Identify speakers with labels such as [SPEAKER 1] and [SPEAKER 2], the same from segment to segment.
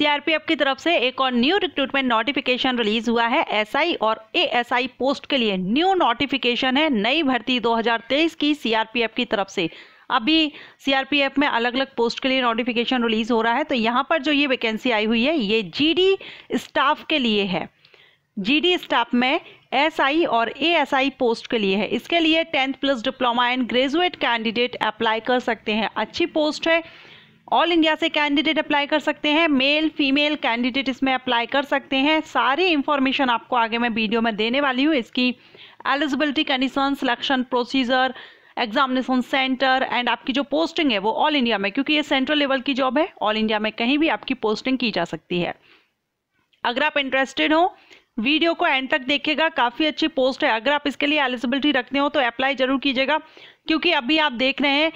[SPEAKER 1] CRPF की तरफ से एक और न्यू रिक्रूटमेंट नोटिफिकेशन रिलीज हुआ है एसआई और एएसआई पोस्ट के लिए न्यू नोटिफिकेशन है नई भर्ती 2023 की सीआरपीएफ की तरफ से अभी सीआरपीएफ में अलग अलग पोस्ट के लिए नोटिफिकेशन रिलीज हो रहा है तो यहाँ पर जो ये वैकेंसी आई हुई है ये जी स्टाफ के लिए है जी स्टाफ में आई और आई पोस्ट के लिए है इसके लिए tenth plus diploma and graduate candidate apply कर सकते हैं अच्छी पोस्ट है ऑल इंडिया से कैंडिडेट अप्लाई कर सकते हैं मेल फीमेल कैंडिडेट इसमें अप्लाई कर सकते हैं सारी इंफॉर्मेशन आपको आगे मैं वीडियो में देने वाली हूँ इसकी eligibility condition selection procedure examination centre and आपकी जो पोस्टिंग है वो ऑल इंडिया में क्योंकि ये सेंट्रल लेवल की जॉब है ऑल इंडिया में कहीं भी आपकी पोस्टिंग की जा सकती है अगर आप इंटरेस्टेड हो वीडियो को एंड तक देखिएगा काफ़ी अच्छी पोस्ट है अगर आप इसके लिए एलिजिबिलिटी रखते हो तो अप्लाई जरूर कीजिएगा क्योंकि अभी आप देख रहे हैं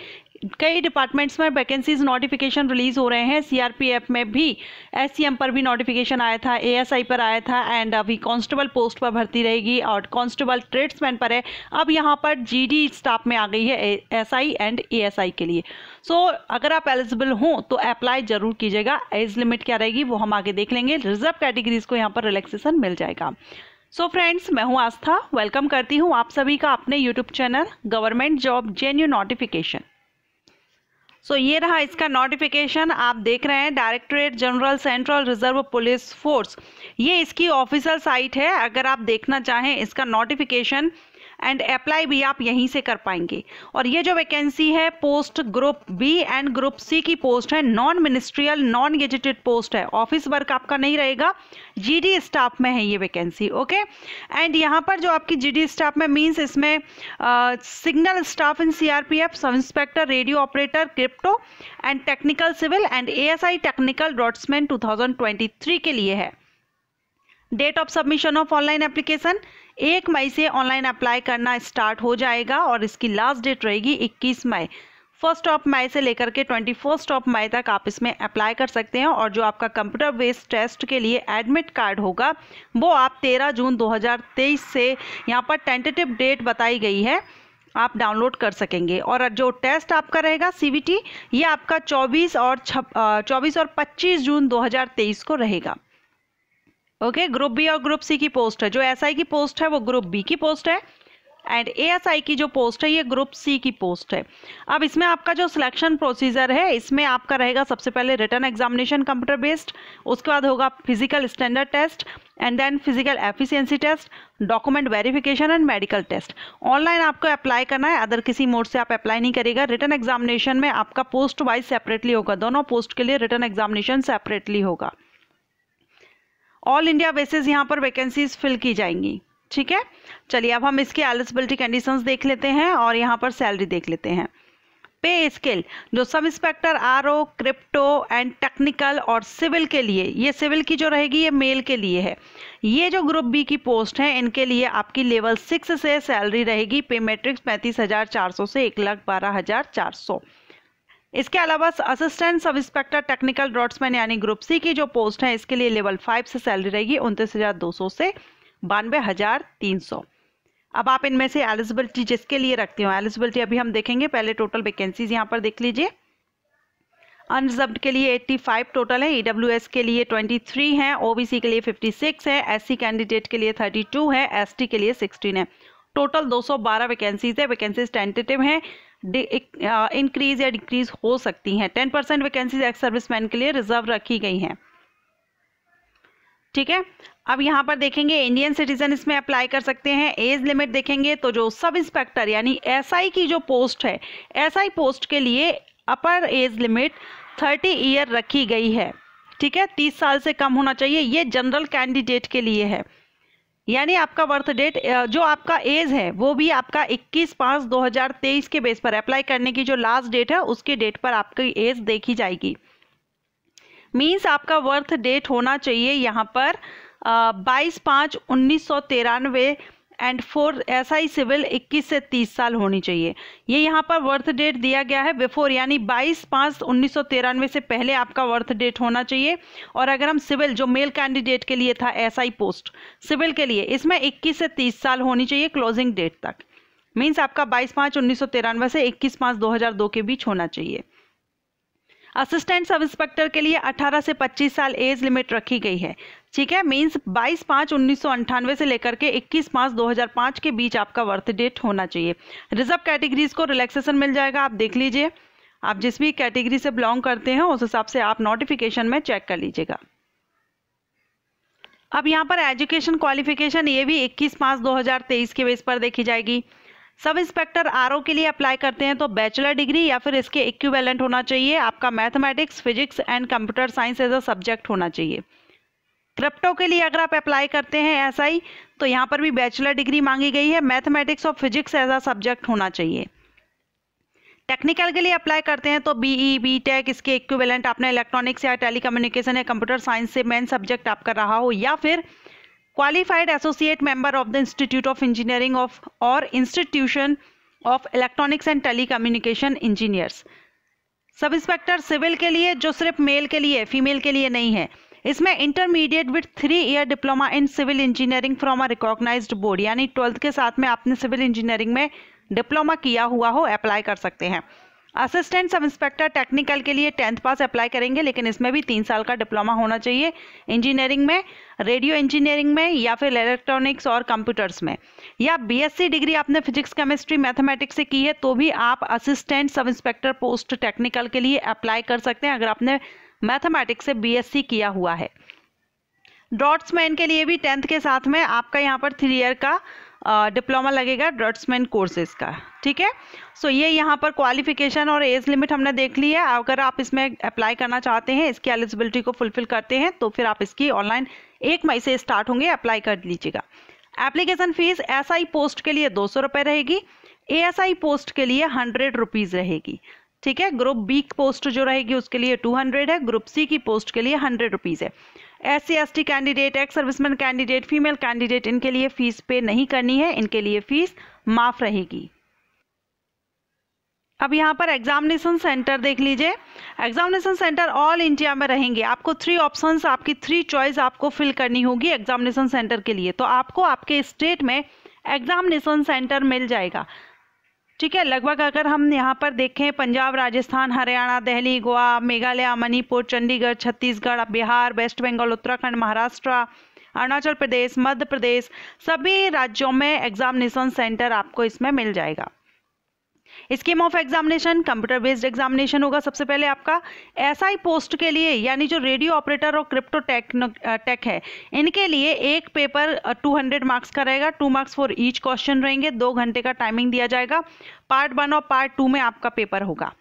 [SPEAKER 1] कई डिपार्टमेंट्स में वैकेंसीज नोटिफिकेशन रिलीज हो रहे हैं सीआरपीएफ में भी एससीएम पर भी नोटिफिकेशन आया था एएसआई पर आया था एंड अभी कांस्टेबल पोस्ट पर भर्ती रहेगी और कांस्टेबल ट्रेड्समैन पर है अब यहाँ पर जीडी स्टाफ में आ गई है एसआई एंड एएसआई के लिए सो so, अगर आप एलिजिबल हों तो अप्लाई जरूर कीजिएगा एज लिमिट क्या रहेगी वो हम आगे देख लेंगे रिजर्व कैटेगरीज को यहाँ पर रिलैक्सेशन मिल जाएगा सो so फ्रेंड्स मैं हूं आस्था वेलकम करती हूं आप सभी का अपने YouTube channel government job genuine notification so ये रहा इसका नोटिफिकेशन आप देख रहे हैं directorate general central reserve police force ये इसकी ऑफिशियल साइट है अगर आप देखना चाहें इसका नोटिफिकेशन एंड अप्लाई भी आप यहीं से कर पाएंगे और ये जो वैकेंसी है post group B and group C की पोस्ट है non ministerial non gazetted post है ऑफिस वर्क आपका नहीं रहेगा जीडी स्टाफ में है ये वैकेंसी ओके एंड यहाँ पर जो आपकी जीडी स्टाफ में मीन्स इसमें signal staff in CRPF sub inspector radio operator crypto and technical civil and a technical draughtsman two के लिए है date of submission of online application एक मई से ऑनलाइन अप्लाई करना स्टार्ट हो जाएगा और इसकी लास्ट डेट रहेगी 21 मई फर्स्ट ऑफ मई से लेकर के ट्वेंटी फर्स्ट ऑफ मई तक आप इसमें अप्लाई कर सकते हैं और जो आपका कंप्यूटर बेस्ड टेस्ट के लिए एडमिट कार्ड होगा वो आप 13 जून 2023 से यहाँ पर टेंटेटिव डेट बताई गई है आप डाउनलोड कर सकेंगे और जो टेस्ट आपका रहेगा सीवीटी ये आपका 24 और छ चौबीस और 25 जून 2023 को रहेगा ओके ग्रुप बी और ग्रुप सी की पोस्ट है जो एसआई की पोस्ट है वो ग्रुप बी की पोस्ट है एंड एएसआई की जो पोस्ट है ये ग्रुप सी की पोस्ट है अब इसमें आपका जो सिलेक्शन प्रोसीजर है इसमें आपका रहेगा सबसे पहले रिटर्न एग्जामिनेशन कंप्यूटर बेस्ड उसके बाद होगा physical standard test and then physical efficiency test document verification and medical test online आपको अप्लाई करना है अदर किसी मोड से आप अप्लाई नहीं करेगा रिटर्न एग्जामिनेशन में आपका पोस्ट वाइज सेपरेटली होगा दोनों पोस्ट के लिए रिटर्न एग्जामिनेशन सेपरेटली होगा ऑल इंडिया बेसिस यहाँ पर वैकेंसीज फिल की जाएंगी ठीक है चलिए अब हम इसके एलिजिबिलिटी कंडीशंस देख लेते हैं और यहाँ पर सैलरी देख लेते हैं पे स्केल जो sub inspector or crypto and technical और सिविल के लिए ये सिविल की जो रहेगी ये मेल के लिए है ये जो ग्रुप बी की पोस्ट है इनके लिए आपकी लेवल सिक्स से सैलरी रहेगी पे मेट्रिक्स पैंतीस से एक लाख बारह इसके अलावा assistant sub inspector technical draughtsman यानी ग्रुप सी की जो पोस्ट है इसके लिए लेवल फाइव से सैलरी रहेगी उनतीस हज़ार दो सौ से बानवे हज़ार तीन सौ अब आप इनमें से एलिजिबिलिटी जिसके लिए रखती हो एलिजिबिलिटी अभी हम देखेंगे पहले टोटल वैकेंसीज यहाँ पर देख लीजिए अनरिजर्व के लिए 85 टोटल है एस e के लिए 23 हैं ओबीसी के लिए 56 है एससी कैंडिडेट के लिए 32 है एसटी के लिए 16 है टोटल 212 वैकेंसीज है वैकेंसीज टेंटेटिव हैं इंक्रीज या डिक्रीज हो सकती हैं ten percent vacancies ex serviceman के लिए रिजर्व रखी गई हैं ठीक है अब यहाँ पर देखेंगे इंडियन सिटीजन इसमें अप्लाई कर सकते हैं एज लिमिट देखेंगे तो जो सब इंस्पेक्टर यानी एसआई की जो पोस्ट है एसआई पोस्ट के लिए upper age limit thirty year रखी गई है ठीक है तीस साल से कम होना चाहिए ये जनरल कैंडिडेट के लिए है यानी आपका बर्थ डेट जो आपका एज है वो भी आपका 21 पाँच 2023 के बेस पर अप्लाई करने की जो लास्ट डेट है उसके डेट पर आपकी एज देखी जाएगी मीन्स आपका बर्थ डेट होना चाहिए यहाँ पर बाईस पाँच उन्नीस सौ तिरानवे and for S I civil 21 से 30 साल होनी चाहिए ये यहाँ पर बर्थ डेट दिया गया है बिफोर यानी 22 पाँच उन्नीस से पहले आपका बर्थ डेट होना चाहिए और अगर हम सिविल जो मेल कैंडिडेट के लिए था एस आई पोस्ट सिविल के लिए इसमें 21 से 30 साल होनी चाहिए क्लोजिंग डेट तक मीन्स आपका 22 पाँच उन्नीस से 21 पाँच 2002 के बीच होना चाहिए असिस्टेंट सब इंस्पेक्टर के लिए 18 से 25 साल एज लिमिट रखी गई है ठीक है मीन्स 22 पाँच उन्नीस से लेकर के 21 पाँच 2005 के बीच आपका बर्थ डेट होना चाहिए रिजर्व कैटेगरीज को रिलैक्सेशन मिल जाएगा आप देख लीजिए आप जिस भी कैटेगरी से बिलोंग करते हैं उस हिसाब से आप नोटिफिकेशन में चेक कर लीजिएगा अब यहाँ पर एजुकेशन क्वालिफिकेशन ये भी 21 पाँच 2023 के बेस पर देखी जाएगी सब इंस्पेक्टर आर के लिए अप्लाई करते हैं तो बैचलर डिग्री या फिर इसके इक्विवेलेंट होना चाहिए आपका mathematics physics and computer science as a subject होना चाहिए क्रिप्टो के लिए अगर आप अप्लाई करते हैं एस SI, तो यहाँ पर भी बैचलर डिग्री मांगी गई है मैथमेटिक्स और फिजिक्स एज अ सब्जेक्ट होना चाहिए टेक्निकल के लिए अप्लाई करते हैं तो बीई बी टेक इसके इक्विवेलेंट आपने इलेक्ट्रॉनिक्स या टेलीकम्युनिकेशन या कंप्यूटर साइंस से मेन सब्जेक्ट आपका रहा हो या फिर qualified associate member of the institute of engineering of or institution of electronics and telecommunication engineers sub inspector civil के लिए जो सिर्फ मेल के लिए फीमेल के लिए नहीं है इसमें intermediate with three year diploma in civil engineering from a recognize board यानी ट्वेल्थ के साथ में आपने सिविल इंजीनियरिंग में डिप्लोमा किया हुआ हो अप्लाई कर सकते हैं असिस्टेंट सब इंस्पेक्टर टेक्निकल के लिए टेंथ पास अप्लाई करेंगे लेकिन इसमें भी तीन साल का डिप्लोमा होना चाहिए इंजीनियरिंग में रेडियो इंजीनियरिंग में या फिर इलेक्ट्रॉनिक्स और कंप्यूटर्स में या बीएससी डिग्री आपने फिजिक्स केमिस्ट्री मैथमेटिक्स से की है तो भी आप assistant sub inspector post technical के लिए अप्लाई कर सकते हैं अगर आपने मैथमेटिक्स से बी किया हुआ है डॉट्स मैन के लिए भी टेंथ के साथ में आपका यहाँ पर थ्री ईयर का डिप्लोमा लगेगा ड्रॉट्समैन कोर्सेज का ठीक है सो ये यहाँ पर क्वालिफिकेशन और एज लिमिट हमने देख ली है अगर आप इसमें अप्लाई करना चाहते हैं इसकी एलिजिबिलिटी को फुलफिल करते हैं तो फिर आप इसकी ऑनलाइन एक मई से स्टार्ट होंगे अप्लाई कर लीजिएगा एप्लीकेशन फीस एस पोस्ट के लिए दो सौ रहेगी ए पोस्ट के लिए हंड्रेड रुपीज़ रहेगी ठीक है ग्रुप बी पोस्ट जो रहेगी उसके लिए टू हंड्रेड है ग्रुप सी की पोस्ट के लिए हंड्रेड रुपीज़ है S C S T candidate ex serviceman candidate female candidate इनके लिए फीस पे नहीं करनी है इनके लिए फीस माफ रहेगी अब यहाँ पर एग्जामिनेशन सेंटर देख लीजिए एग्जामिनेशन सेंटर ऑल इंडिया में रहेंगे आपको थ्री ऑप्शंस आपकी थ्री चॉइस आपको फिल करनी होगी एग्जामिनेशन सेंटर के लिए तो आपको आपके स्टेट में एग्जामिनेशन सेंटर मिल जाएगा ठीक है लगभग अगर हम यहाँ पर देखें पंजाब राजस्थान हरियाणा दिल्ली गोवा मेघालय मणिपुर चंडीगढ़ छत्तीसगढ़ बिहार वेस्ट बंगाल उत्तराखंड महाराष्ट्र अरुणाचल प्रदेश मध्य प्रदेश सभी राज्यों में एग्जामिनेशन सेंटर आपको इसमें मिल जाएगा scheme of examination computer based examination होगा सबसे पहले आपका एसआई पोस्ट के लिए यानी जो रेडियो ऑपरेटर और क्रिप्टो टेक टेक है इनके लिए एक पेपर 200 मार्क्स का रहेगा two marks for each question रहेंगे दो घंटे का टाइमिंग दिया जाएगा पार्ट वन और पार्ट टू में आपका पेपर होगा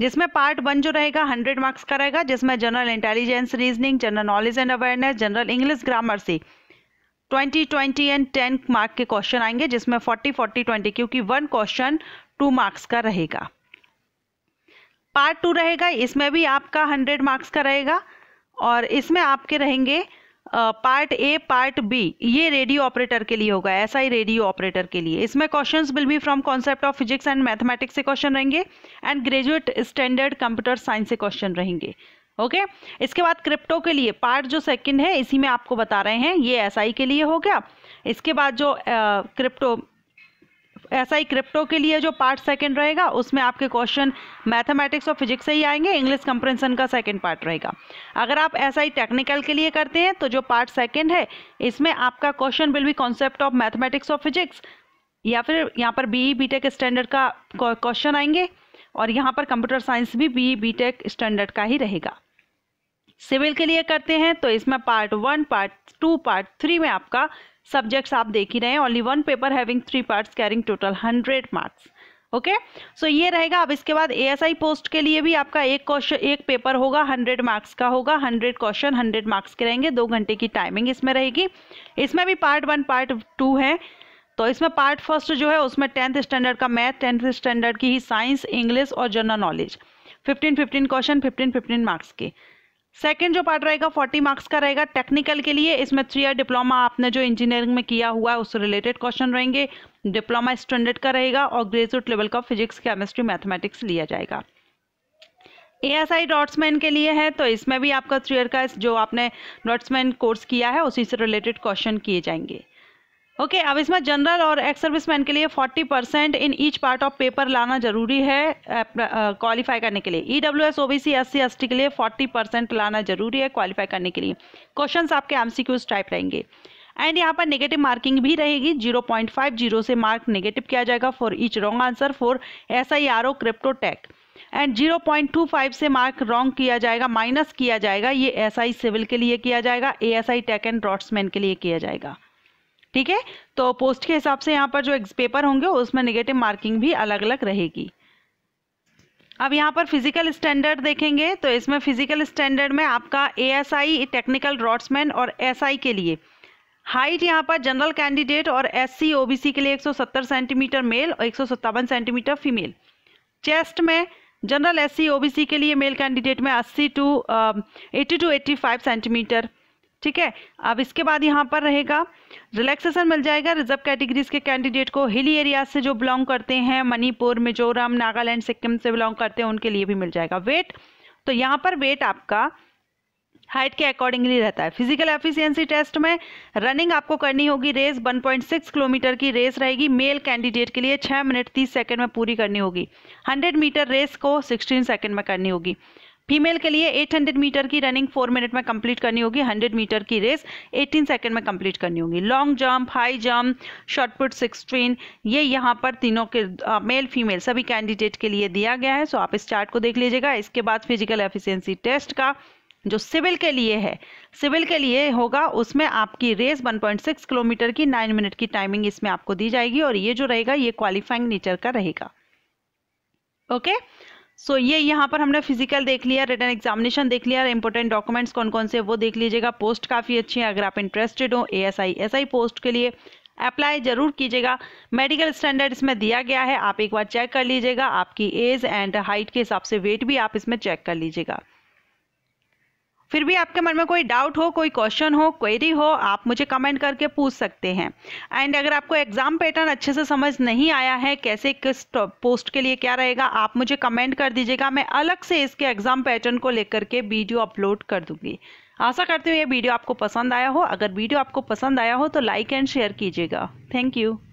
[SPEAKER 1] जिसमें पार्ट वन जो रहेगा हंड्रेड मार्क्स का रहेगा जिसमें general intelligence reasoning general knowledge and awareness general English grammar से twenty twenty and ten mark के क्वेश्चन आएंगे जिसमें फोर्टी फोर्टी ट्वेंटी क्योंकि वन क्वेश्चन टू मार्क्स का रहेगा पार्ट टू रहेगा इसमें भी आपका हंड्रेड मार्क्स का रहेगा और इसमें आपके रहेंगे पार्ट ए पार्ट बी ये रेडियो ऑपरेटर के लिए होगा ऐसा ही रेडियो ऑपरेटर के लिए इसमें questions will be from concept of physics and mathematics से क्वेश्चन रहेंगे and graduate standard computer science से क्वेश्चन रहेंगे ओके इसके बाद क्रिप्टो के लिए पार्ट जो सेकंड है इसी में आपको बता रहे हैं ये एस SI के लिए हो गया इसके बाद जो क्रिप्टो एस आई क्रिप्टो के लिए जो पार्ट सेकंड रहेगा उसमें आपके क्वेश्चन मैथमेटिक्स और फिजिक्स से ही आएंगे इंग्लिश कंप्रेंसन का सेकंड पार्ट रहेगा अगर आप एस आई टेक्निकल के लिए करते हैं तो जो पार्ट सेकंड है इसमें आपका question will be concept of mathematics और फिजिक्स या फिर यहाँ पर बी बी टेक स्टैंडर्ड का क्वेश्चन आएंगे और यहाँ पर कंप्यूटर साइंस भी बी बी टेक स्टैंडर्ड का ही रहेगा सिविल के लिए करते हैं तो इसमें part one part two part three में आपका सब्जेक्ट्स आप देख ही रहे हैं only one paper having three parts carrying total hundred marks okay so ये रहेगा अब इसके बाद एएसआई पोस्ट के लिए भी आपका एक क्वेश्चन एक पेपर होगा हंड्रेड मार्क्स का होगा हंड्रेड क्वेश्चन हंड्रेड मार्क्स के रहेंगे दो घंटे की टाइमिंग इसमें रहेगी इसमें भी पार्ट वन पार्ट टू है तो इसमें पार्ट फर्स्ट जो है उसमें टेंथ स्टैंडर्ड का मैथ टेंथ स्टैंडर्ड की ही साइंस इंग्लिश और general knowledge fifteen fifteen question fifteen fifteen marks के सेकेंड जो पार्ट रहेगा 40 मार्क्स का रहेगा टेक्निकल के लिए इसमें थ्री ईयर डिप्लोमा आपने जो इंजीनियरिंग में किया हुआ है उससे रिलेटेड क्वेश्चन रहेंगे डिप्लोमा स्टैंडर्ड का रहेगा और ग्रेजुएट लेवल का फिजिक्स केमिस्ट्री मैथमेटिक्स लिया जाएगा ए एस आई डॉट्समैन के लिए है तो इसमें भी आपका थ्री ईयर का जो आपने डॉट्समैन कोर्स किया है उसी से रिलेटेड क्वेश्चन किए जाएंगे ओके okay, अब इसमें जनरल और एक्स सर्विसमैन के लिए 40 percent in each part of paper लाना जरूरी है क्वालिफाई करने के लिए E W S O B C S C S T के लिए 40 परसेंट लाना जरूरी है क्वालिफाई करने के लिए क्वेश्चन आपके एम सी क्यूज टाइप रहेंगे एंड यहाँ पर नेगेटिव मार्किंग भी रहेगी 0.50 जीरो से मार्क नेगेटिव किया जाएगा for each wrong answer for S I R O crypto tech and zero से मार्क रॉन्ग किया जाएगा माइनस किया जाएगा ये एस आई सिविल के लिए किया जाएगा A S I tech and draughtsman के लिए किया जाएगा ठीक है तो पोस्ट के हिसाब से यहाँ पर जो पेपर होंगे उसमें निगेटिव मार्किंग भी अलग अलग रहेगी अब यहाँ पर फिजिकल स्टैंडर्ड देखेंगे तो इसमें फिजिकल स्टैंडर्ड में आपका एएसआई टेक्निकल रॉड्समैन और एसआई आई के लिए हाइट यहाँ पर जनरल कैंडिडेट और एससी ओबीसी के लिए 170 सेंटीमीटर मेल और एक सेंटीमीटर फीमेल चेस्ट में जनरल एससी ओबीसी के लिए मेल कैंडिडेट में 80 टू 80 टू 85 सेंटीमीटर ठीक है अब इसके बाद यहाँ पर रहेगा रिलैक्सेशन मिल जाएगा रिजर्व कैटेगरीज के कैंडिडेट को हिली एरियाज से जो बिलोंग करते हैं मणिपुर मिजोरम नागालैंड सिक्किम से बिलोंग करते हैं उनके लिए भी मिल जाएगा वेट तो यहाँ पर वेट आपका हाइट के अकॉर्डिंगली रहता है फिजिकल एफिशिएंसी टेस्ट में रनिंग आपको करनी होगी रेस 1.6 किलोमीटर की रेस रहेगी मेल कैंडिडेट के लिए 6 मिनट 30 सेकंड में पूरी करनी होगी 100 मीटर रेस को 16 सेकंड में करनी होगी फीमेल के लिए 800 मीटर की रनिंग फोर मिनट में कंप्लीट करनी होगी 100 मीटर की रेस 18 सेकंड में कंप्लीट करनी होगी long jump high jump shot put sixteen ये यहाँ पर तीनों के मेल फीमेल सभी कैंडिडेट के लिए दिया गया है सो आप इस चार्ट को देख लीजिएगा इसके बाद फिजिकल एफिशियंसी टेस्ट का जो सिविल के लिए है सिविल के लिए होगा उसमें आपकी रेस 1.6 किलोमीटर की 9 मिनट की टाइमिंग इसमें आपको दी जाएगी और ये जो रहेगा ये क्वालिफाइंग नेचर का रहेगा ओके okay? सो so, ये यहाँ पर हमने फिजिकल देख लिया रिटर्न एग्जामिनेशन देख लिया इंपॉर्टेंट डॉक्यूमेंट्स कौन कौन से वो देख लीजिएगा पोस्ट काफ़ी अच्छी है अगर आप इंटरेस्टेड हो A S I S I post के लिए अप्लाई जरूर कीजिएगा मेडिकल स्टैंडर्ड इसमें दिया गया है आप एक बार चेक कर लीजिएगा आपकी एज एंड हाइट के हिसाब से वेट भी आप इसमें चेक कर लीजिएगा फिर भी आपके मन में कोई डाउट हो कोई क्वेश्चन हो क्वेरी हो आप मुझे कमेंट करके पूछ सकते हैं एंड अगर आपको एग्जाम पैटर्न अच्छे से समझ नहीं आया है कैसे किस पोस्ट के लिए क्या रहेगा आप मुझे कमेंट कर दीजिएगा मैं अलग से इसके एग्जाम पैटर्न को लेकर के वीडियो अपलोड कर दूंगी आशा करती हूँ ये वीडियो आपको पसंद आया हो अगर वीडियो आपको पसंद आया हो तो लाइक एंड शेयर कीजिएगा थैंक यू